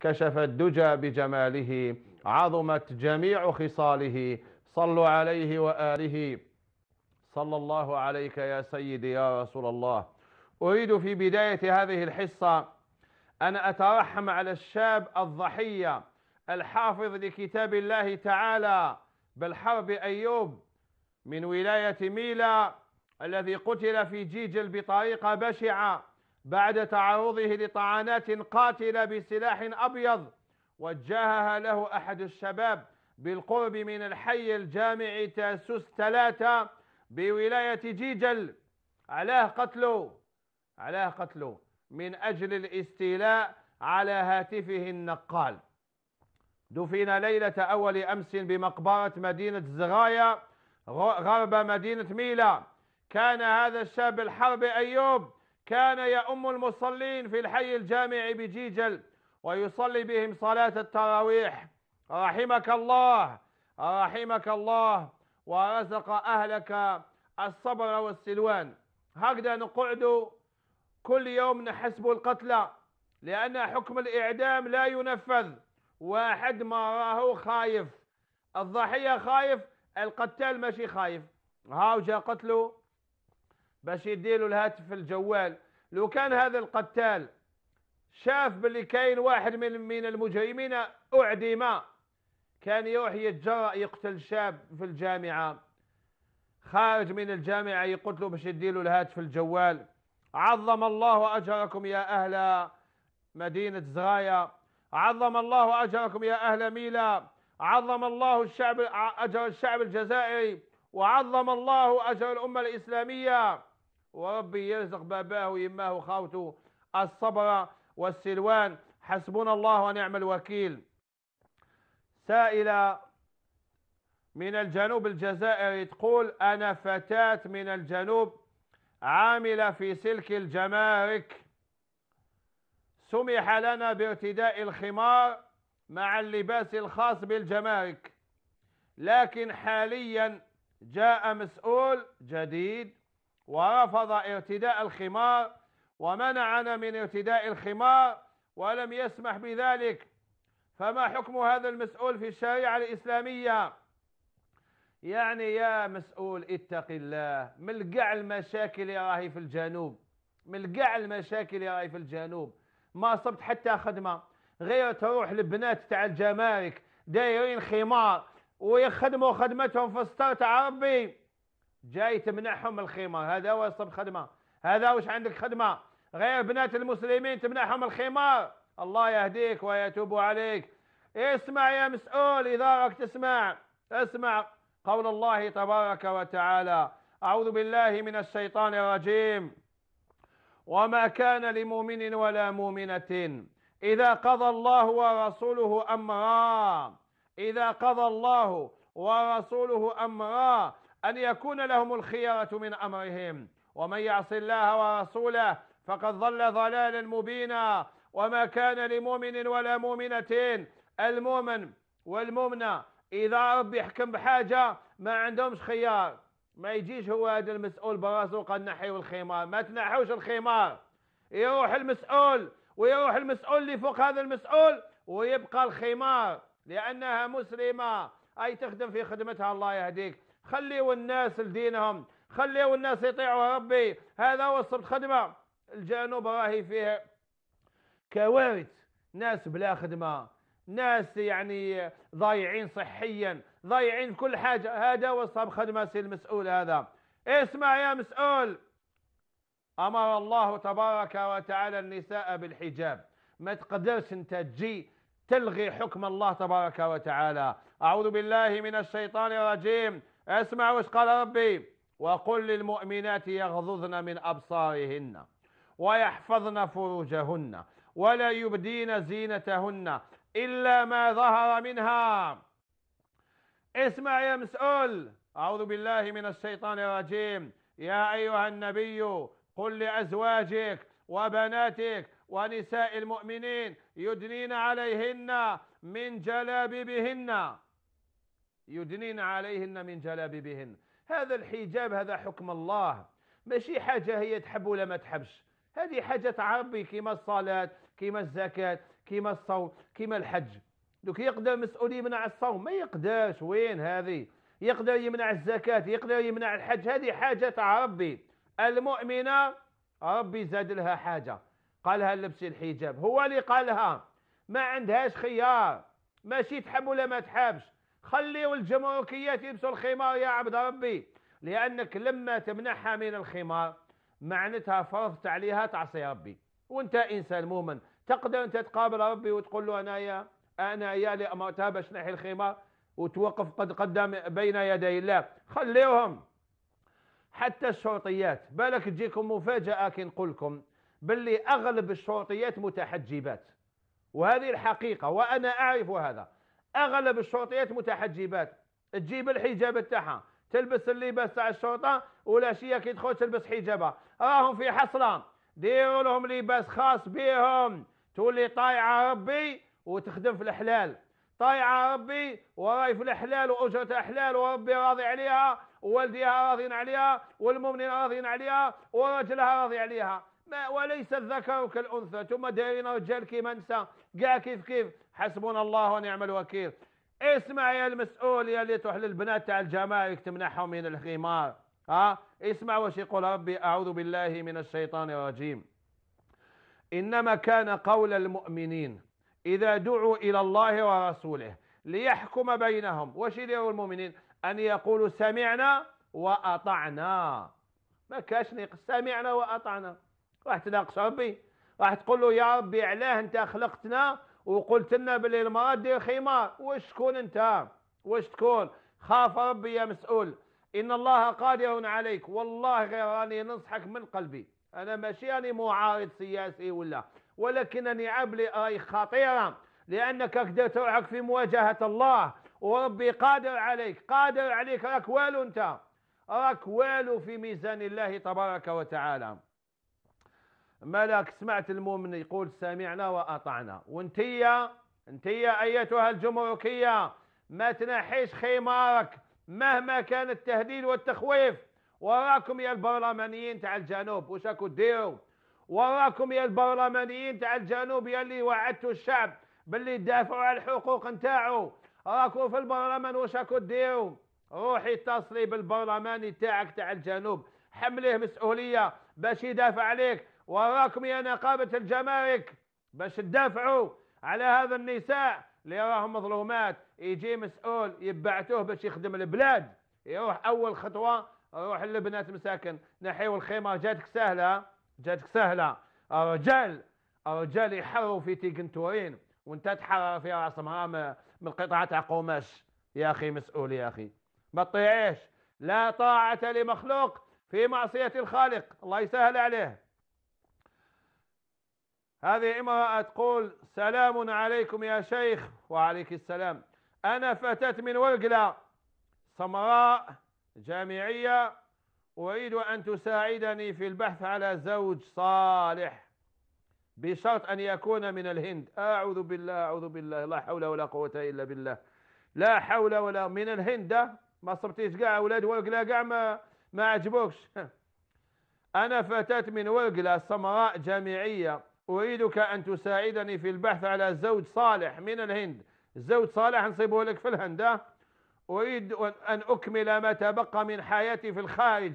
كشف الدجى بجماله عظمت جميع خصاله صلوا عليه وآله صلى الله عليك يا سيدي يا رسول الله أريد في بداية هذه الحصة أن أترحم على الشاب الضحية الحافظ لكتاب الله تعالى بل حرب أيوب من ولاية ميلا الذي قتل في جيجل بطريقة بشعة بعد تعرضه لطعنات قاتلة بسلاح أبيض وجهها له أحد الشباب بالقرب من الحي الجامع تاسوس ثلاثة بولاية جيجل علاه قتله علاه قتله من أجل الاستيلاء على هاتفه النقال دفن ليلة أول أمس بمقبرة مدينة زغايا غرب مدينة ميلا كان هذا الشاب الحرب أيوب كان يأم المصلين في الحي الجامع بجيجل ويصلي بهم صلاة التراويح رحمك الله رحمك الله ورزق أهلك الصبر والسلوان هكذا نقعد كل يوم نحسب القتلى لأن حكم الإعدام لا ينفذ واحد ما راهو خايف الضحية خايف القتال ماشي خايف هاو جا قتله باش يديله الهاتف الجوال لو كان هذا القتال شاف باللي كاين واحد من من المجرمين اعدم كان يروح يتجرأ يقتل شاب في الجامعه خارج من الجامعه يقتله باش يديله الهاتف الجوال عظم الله اجركم يا اهل مدينه زغايا عظم الله اجركم يا اهل ميلا عظم الله الشعب اجر الشعب الجزائري وعظم الله اجر الامه الاسلاميه وربي يرزق باباه ويماه وخاوته الصبر والسلوان حسبنا الله ونعم الوكيل سائلة من الجنوب الجزائري تقول أنا فتاة من الجنوب عاملة في سلك الجمارك سمح لنا بارتداء الخمار مع اللباس الخاص بالجمارك لكن حاليا جاء مسؤول جديد ورفض ارتداء الخمار ومنعنا من ارتداء الخمار ولم يسمح بذلك فما حكم هذا المسؤول في الشريعة الإسلامية يعني يا مسؤول اتق الله من كاع المشاكل راهي في الجنوب من كاع المشاكل راهي في الجنوب ما صبت حتى خدمة غير تروح لبنات تاع الجمارك دايرين خمار ويخدموا خدمتهم في السطر تاع ربي جاي تمنحهم الخيمة هذا هو يصب خدمة هذا وش عندك خدمة غير بنات المسلمين تمنحهم الخمار الله يهديك ويتوب عليك اسمع يا مسؤول إذا راك تسمع اسمع قول الله تبارك وتعالى أعوذ بالله من الشيطان الرجيم وما كان لمؤمن ولا مؤمنة إذا قضى الله ورسوله أمرا إذا قضى الله ورسوله أمرا أن يكون لهم الخيارة من أمرهم ومن يعص الله ورسوله فقد ضل ضلالا مبينا وما كان لمؤمن ولا مؤمنة المؤمن والمؤمنة إذا ربي يحكم بحاجة ما عندهمش خيار ما يجيش هو هذا المسؤول براسه قال نحيو الخمار ما تنحوش الخمار يروح المسؤول ويروح المسؤول اللي فوق هذا المسؤول ويبقى الخمار لأنها مسلمة أي تخدم في خدمتها الله يهديك خليوا الناس لدينهم خليوا الناس يطيعوا ربي هذا هو خدمة الجنوب راهي فيها كوارث ناس بلا خدمة ناس يعني ضايعين صحيا ضايعين كل حاجة هذا هو خدمة سي المسؤول هذا اسمع يا مسؤول أمر الله تبارك وتعالى النساء بالحجاب ما تقدرش انت تجي تلغي حكم الله تبارك وتعالى أعوذ بالله من الشيطان الرجيم اسمع واش قال ربي وقل للمؤمنات يغضضن من أبصارهن ويحفظن فروجهن ولا يبدين زينتهن إلا ما ظهر منها اسمع يا مسؤول أعوذ بالله من الشيطان الرجيم يا أيها النبي قل لأزواجك وبناتك ونساء المؤمنين يدنين عليهن من جلابيبهن يدنين عليهن من جلابيبهن هذا الحجاب هذا حكم الله ماشي حاجة هي تحب ولا ما تحبش هذه حاجة عربي كما الصلاة كما الزكاة كما الصوم كما الحج دوك يقدر مسؤول يمنع الصوم ما يقدرش وين هذه يقدر يمنع الزكاة يقدر يمنع الحج هذه حاجة ربي المؤمنة ربي زاد لها حاجة قالها لبسي الحجاب هو اللي قالها ما عندهاش خيار ماشي تحب ولا ما تحبش خليوا الجمركيات يلبسوا الخمار يا عبد ربي لأنك لما تمنعها من الخمار معناتها فرضت عليها تعصي ربي وانت انسان مؤمن تقدر انت تقابل ربي وتقول له انا يا انا يا اللي امرتها باش نحي الخمار وتوقف قد قدام بين يدي الله خليهم حتى الشرطيات بالك تجيكم مفاجاه كي نقول لكم باللي اغلب الشرطيات متحجبات وهذه الحقيقه وانا اعرف هذا اغلب الشرطيات متحجبات تجيب الحجاب تاعها تلبس اللباس تاع الشرطه والعشيه كي تدخل تلبس حجابها راهم في حصله ديروا لهم لباس خاص بهم تولي طايعه ربي وتخدم في الحلال طايعه ربي وراي في الحلال واجرتها حلال وربي راضي عليها ووالديها راضين عليها والمؤمنين راضين عليها ورجلها راضي عليها ما وليس الذكر كالانثى ثم دايرين رجال كيما نسى كاع كيف كيف حسبنا الله ونعم الوكيل اسمع يا المسؤول يا اللي تروح للبنات تاع الجمارك تمنحهم من الخمار ها اسمع واش يقول ربي اعوذ بالله من الشيطان الرجيم انما كان قول المؤمنين اذا دعوا الى الله ورسوله ليحكم بينهم واش يديروا المؤمنين ان يقولوا سمعنا واطعنا ما كاش سمعنا واطعنا راح تناقش ربي راح تقول له يا ربي علاه انت خلقتنا وقلت لنا باللي المرأة دير خمار واش تكون انت واش تكون خاف ربي يا مسؤول إن الله قادر عليك والله غير راني ننصحك من قلبي أنا ماشي راني معارض سياسي ولا ولكنني عبلي أي خطيرة لأنك قدرت روحك في مواجهة الله وربي قادر عليك قادر عليك راك والو أنت راك والو في ميزان الله تبارك وتعالى ملك سمعت المؤمن يقول سمعنا وأطعنا وانتيا انتيا أيتها الجمركية ما تنحيش خمارك مهما كان التهديد والتخويف وراكم يا البرلمانيين تاع الجنوب واش راكم ديروا وراكم يا البرلمانيين تاع الجنوب يا اللي وعدتوا الشعب باللي تدافعوا على الحقوق نتاعو راكم في البرلمان واش راكم ديروا روحي اتصلي بالبرلماني تاعك تاع الجنوب حمليه مسؤوليه باش يدافع عليك وراكم يا نقابة الجمارك باش تدافعوا على هذا النساء اللي راهم مظلومات يجي مسؤول يبعتوه باش يخدم البلاد يروح أول خطوة روح للبنات مساكن نحيو الخيمة جاتك سهلة جاتك سهلة الرجال الرجال يحروا في تيكن تورين وانت تحرر في راس مرام من قطعة تاع قماش يا أخي مسؤول يا أخي ما تطيعيش لا طاعة لمخلوق في معصية الخالق الله يسهل عليه هذه امرأة تقول سلام عليكم يا شيخ وعليك السلام أنا فتاة من ورقلة سمراء جامعية أريد أن تساعدني في البحث على زوج صالح بشرط أن يكون من الهند أعوذ بالله أعوذ بالله لا حول ولا قوة إلا بالله لا حول ولا من الهند ما صبتيش كاع أولاد ورقلة كاع ما ما عجبوكش أنا فتاة من ورقلة سمراء جامعية أريدك أن تساعدني في البحث على زوج صالح من الهند زوج صالح نصيبه لك في الهند أريد أن أكمل ما تبقى من حياتي في الخارج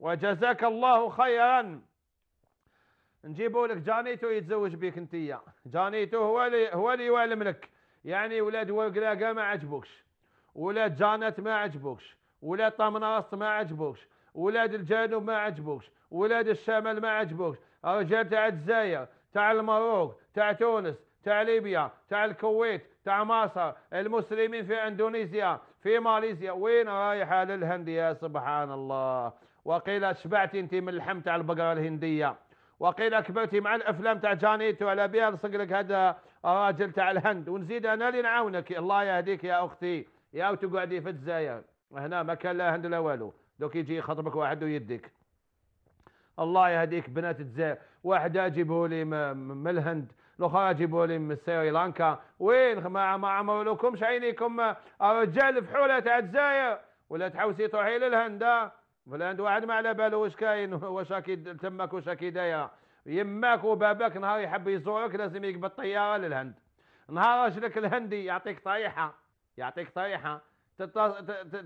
وجزاك الله خيرا نجيبه لك جانيتو يتزوج بك يا جانيتو هو اللي هو اللي يعلم لك يعني ولاد ورقلاقه ما عجبوكش ولاد جانت ما عجبوكش ولاد طمناست ما عجبوكش ولاد الجنوب ما عجبوكش ولاد الشمال ما عجبوكش رجال تاع الجزائر تاع المروك تاع تونس تاع ليبيا تاع الكويت تاع مصر المسلمين في اندونيسيا في ماليزيا وين رايحه للهند يا سبحان الله وقيل شبعتي انت من اللحم تاع البقره الهنديه وقيل كبرتي مع الافلام تاع جانيتو على بها لصق لك هذا الراجل تاع الهند ونزيد انا اللي نعاونك الله يهديك يا اختي يا وتقعدي في الجزائر هنا ما كان لا هند لا والو دوك يجي يخطبك واحد ويديك الله يهديك بنات الجزائر واحد اجيبه لي من الهند الاخرى اجيبه لي من سريلانكا وين ما ما عمرولكمش عينيكم الرجال فحوله تاع الجزائر ولا تحوسي تروحي للهند في الهند واحد ما على باله واش كاين واش راكي تماك واش راكي دايره يماك وباباك نهار يحب يزورك لازم يقبض طياره للهند نهار راجلك الهندي يعطيك طريحه يعطيك طريحه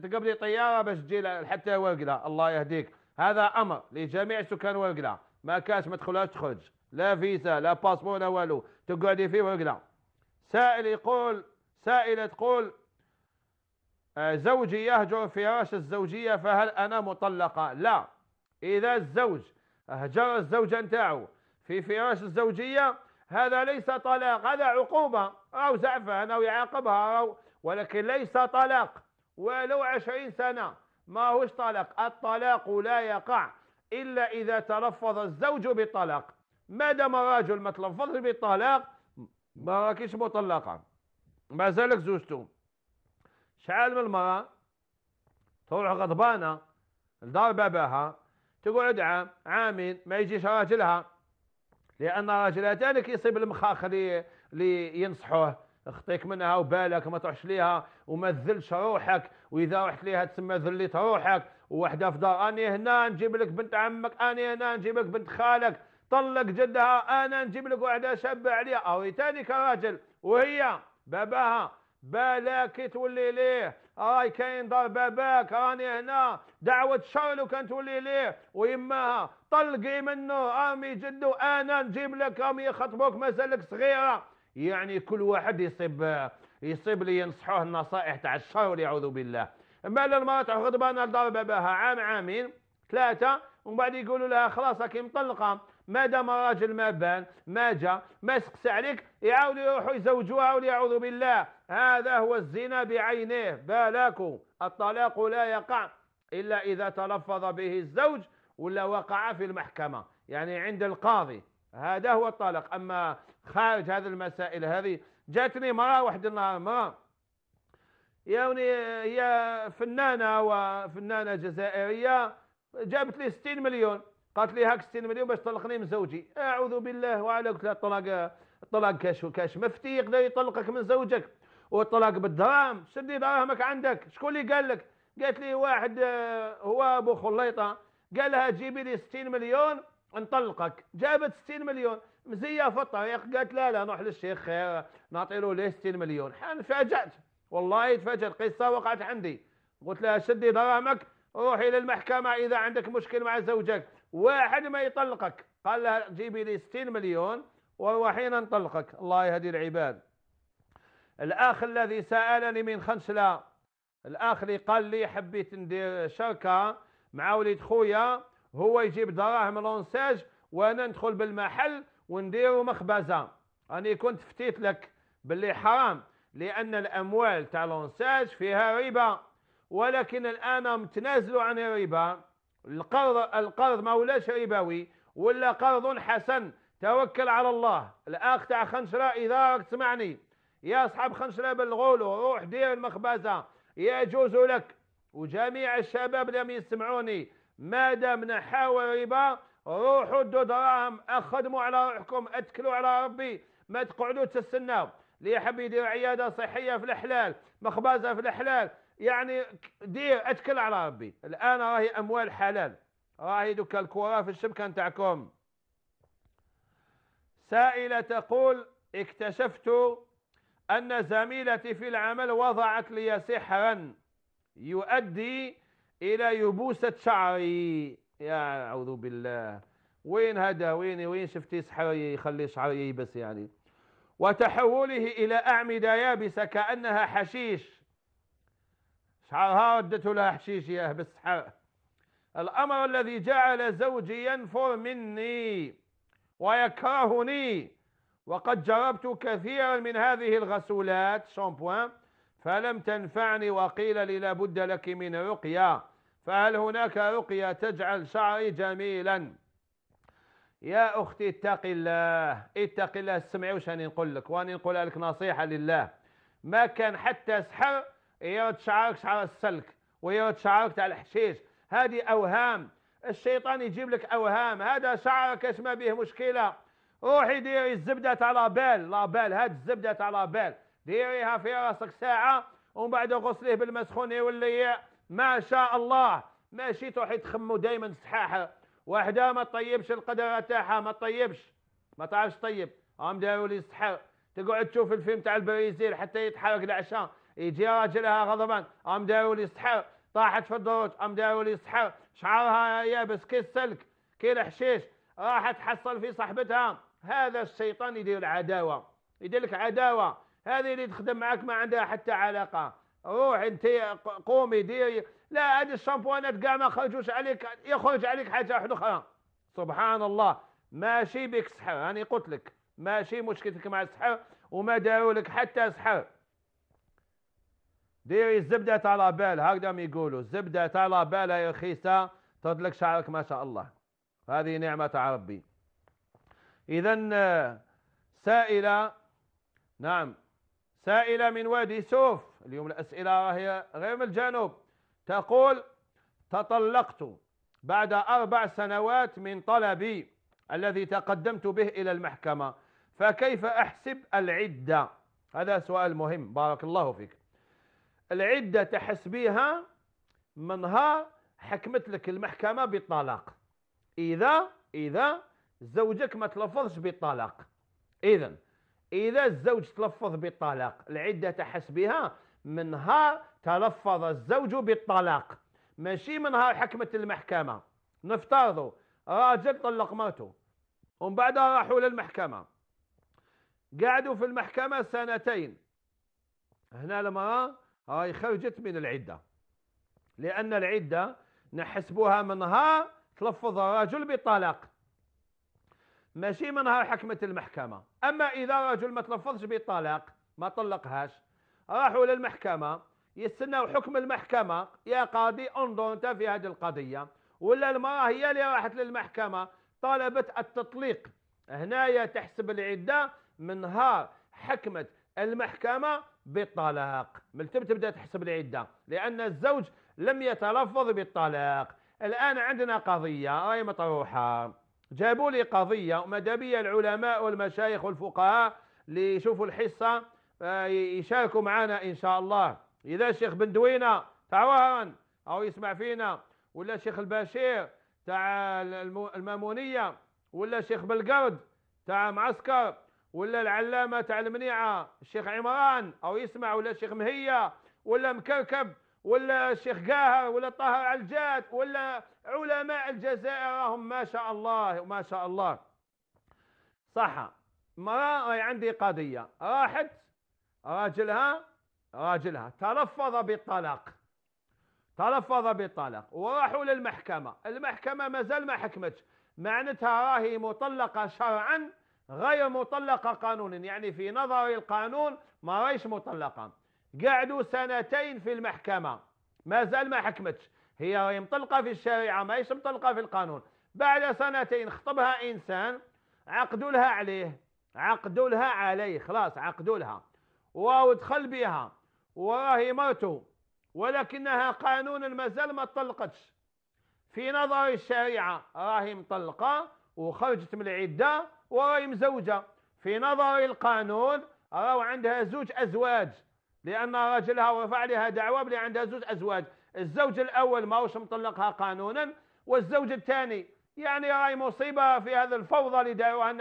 تقبلي طياره باش تجي حتى ورقله الله يهديك هذا امر لجميع سكان ورقله ما كانش ما تدخلهاش تخرج لا فيزا لا باسبور لا والو تقعدي في ورقله سائل يقول سائله تقول آه، زوجي يهجر فراش الزوجيه فهل انا مطلقه لا اذا الزوج هجر الزوجه نتاعو في فراش الزوجيه هذا ليس طلاق هذا عقوبه او زعفه أنا يعاقبها ولكن ليس طلاق ولو عشرين سنه ما هوش طلاق الطلاق لا يقع إلا إذا تلفظ الزوج بالطلاق ما دام الرجل ما تلفظش بالطلاق ما راكيش مطلقة ما زالك زوجته شحال من المرأة تروح غضبانة لدار باباها تقعد عام عامين ما يجيش راجلها لأن راجلها تاني كيصيب المخاخ اللي ينصحوه اخطيك منها وبالك ما تروحش ليها وما تذلش روحك واذا رحت ليها تسمى ذليت روحك وحده في دار اني هنا نجيب لك بنت عمك اني هنا نجيب لك بنت خالك طلق جدها انا نجيب لك واحده شابه عليها او تاني كراجل وهي باباها بالك تولي ليه راي كاين دار باباك راني هنا دعوة شارلو كانت كان تولي ليه ويماها طلقي منه امي جدو انا نجيب لك امي خطبوك مازالك صغيره يعني كل واحد يصيب يصيب لي ينصحوه النصائح تاع الشر يعوذ بالله بعد ما تاخذ بان لدار باباها عام عامين ثلاثه ومن بعد يقولوا لها خلاص راكي مطلقه ما دام راجل ما بان ما جا ما سقس عليك يعاودوا يروحوا يزوجوها يعوذ بالله هذا هو الزنا بعينه بالاكو الطلاق لا يقع الا اذا تلفظ به الزوج ولا وقع في المحكمه يعني عند القاضي هذا هو الطلاق أما خارج هذه المسائل هذه جاتني مرة واحد النهار مرة يعني هي فنانة وفنانة جزائرية جابت لي 60 مليون قالت لي هاك 60 مليون باش طلقني من زوجي اعوذ بالله وعلى قلت لها الطلاق الطلاق كاش وكاش مفتي يقدر يطلقك من زوجك والطلاق بالدراهم سدي دراهمك عندك شكون اللي قال لك قالت لي واحد آه، هو ابو خليطه قال لها جيبي لي 60 مليون نطلقك جابت 60 مليون مزيفه الطريق قالت لا لا نروح للشيخ خير نعطي له ليه 60 مليون انفاجات والله تفاجأت قصه وقعت عندي قلت لها شدي دراهمك روحي للمحكمه اذا عندك مشكل مع زوجك واحد ما يطلقك قال لها جيبي لي 60 مليون وروحينا نطلقك الله يهدي العباد الاخ الذي سالني من خنشله الاخ اللي قال لي حبيت ندير شركه مع وليد خويا هو يجيب دراهم لونساج وانا ندخل بالمحل ونديروا مخبزه راني كنت فتيت لك باللي حرام لان الاموال تاع لونساج فيها ربا ولكن الان متنازلوا عن الربا القرض القرض ما ولاش ربوي ولا قرض حسن توكل على الله الاخ تاع خنشره اذا راك تسمعني يا اصحاب خنشره بالغولو روح دير المخبزه يجوز لك وجميع الشباب لم يسمعوني ما دام حاول الربا روحوا دو دراهم اخدموا على روحكم اتكلوا على ربي ما تقعدوا تستناو اللي يحب يدير عياده صحيه في الحلال مخبازه في الحلال يعني دير اتكل على ربي الان راهي اموال حلال راهي دوك الكره في الشبكه نتاعكم سائله تقول اكتشفت ان زميلتي في العمل وضعت لي سحرا يؤدي إلى يبوسة شعري يا أعوذ بالله وين هذا وين وين شفتي سحري يخلي شعري يبس يعني وتحوله إلى أعمدة يابسة كأنها حشيش شعرها ردته لها حشيش يا بالسحر الأمر الذي جعل زوجي ينفر مني ويكرهني وقد جربت كثيرا من هذه الغسولات شامبوان فلم تنفعني وقيل لي لابد لك من رقية فهل هناك رقية تجعل شعري جميلا يا أختي اتق الله اتق الله سمعي واش راني نقول لك واني نقولها لك نصيحة لله ما كان حتى سحر يرد شعرك شعر السلك ويرد شعرك تاع الحشيش هذه أوهام الشيطان يجيب لك أوهام هذا شعرك اش ما به مشكلة روحي ديري الزبدة تاع لا بال هاد الزبدة تاع بال ديريها في راسك ساعه ومن بعد غسليه بالمسخون يولي ما شاء الله ماشي تروحي تخمو دائما صحاحه واحدة ما تطيبش القدره تاعها ما تطيبش ما تعرفش طيب هم داروا لي السحر تقعد تشوف الفيلم تاع البريزيل حتى يتحرق العشاء يجي راجلها غضبان هم داروا لي السحر طاحت في الدروج هم داروا لي السحر شعرها يابس كي السلك كي الحشيش راحت تحصل في صاحبتها هذا الشيطان يدير العداوه يدير لك عداوه هذه اللي تخدم معك ما عندها حتى علاقه روح انت قومي ديري لا هذه الشامبوانات كاع ما خرجوش عليك يخرج عليك حاجه واحده اخرى سبحان الله ماشي بك سحر راني يعني قلت لك ماشي مشكلتك مع السحر وما داروا لك حتى سحر ديري الزبده تاع لابال هكذا ما يقولوا الزبده تاع لابال هي رخيصه تطلق شعرك ما شاء الله هذه نعمه تاع ربي اذا آه، سائله نعم سائلة من وادي سوف اليوم الأسئلة هي غير من الجنوب تقول تطلقت بعد أربع سنوات من طلبي الذي تقدمت به إلى المحكمة فكيف أحسب العدة هذا سؤال مهم بارك الله فيك العدة تحسبيها من نهار حكمت لك المحكمة بالطلاق إذا إذا زوجك ما تلفظش بالطلاق إذا إذا الزوج تلفظ بالطلاق العدة حسبها من نهار تلفظ الزوج بالطلاق ماشي من نهار حكمت المحكمة نفترضوا راجل طلق مرته ومن بعدها راحوا للمحكمة قعدوا في المحكمة سنتين هنا المرأة راهي خرجت من العدة لأن العدة نحسبها من نهار تلفظ الرجل بطلاق ماشي من نهار حكمة المحكمة أما إذا رجل ما تلفظش بالطلاق ما طلقهاش راحوا للمحكمة يستناو حكم المحكمة يا قاضي انظر أنت في هذه القضية ولا المرأة هي اللي راحت للمحكمة طالبت التطليق هنايا تحسب العدة من نهار حكمة المحكمة بالطلاق من تبدأ تحسب العدة لأن الزوج لم يتلفظ بالطلاق الآن عندنا قضية راهي مطروحة جابوا لي قضية ماذا بيا العلماء والمشايخ والفقهاء اللي يشوفوا الحصة آه، يشاركوا معنا إن شاء الله إذا الشيخ بن دوينة تاع وهران أو يسمع فينا ولا الشيخ البشير تاع المامونية ولا الشيخ بلقرد تاع معسكر ولا العلامة تاع المنيعة الشيخ عمران أو يسمع ولا الشيخ مهية ولا مكركب ولا الشيخ قاهر ولا طه علجات ولا علماء الجزائر راهم ما شاء الله ما شاء الله صح مرأة عندي قضية راحت راجلها راجلها تلفظ بالطلاق تلفظ بالطلاق وراحوا للمحكمة المحكمة مازال ما حكمتش معناتها راهي مطلقة شرعا غير مطلقة قانونا يعني في نظر القانون ما رايش مطلقة قعدوا سنتين في المحكمة ما زال ما حكمتش هي مطلقة في الشريعة ما هيش مطلقة في القانون بعد سنتين خطبها إنسان عقدوا لها عليه عقدوا لها عليه خلاص عقدوا لها ودخل بها وراهي مرته ولكنها قانونا مازال ما طلقتش في نظر الشريعة راهي مطلقة وخرجت من العدة وراهي مزوجة في نظر القانون راهو عندها زوج أزواج لأن رجلها رفع لها دعوة بلي عندها زوج أزواج الزوج الأول ماهوش مطلقها قانونا والزوج الثاني يعني راهي مصيبة في هذا الفوضى اللي داروها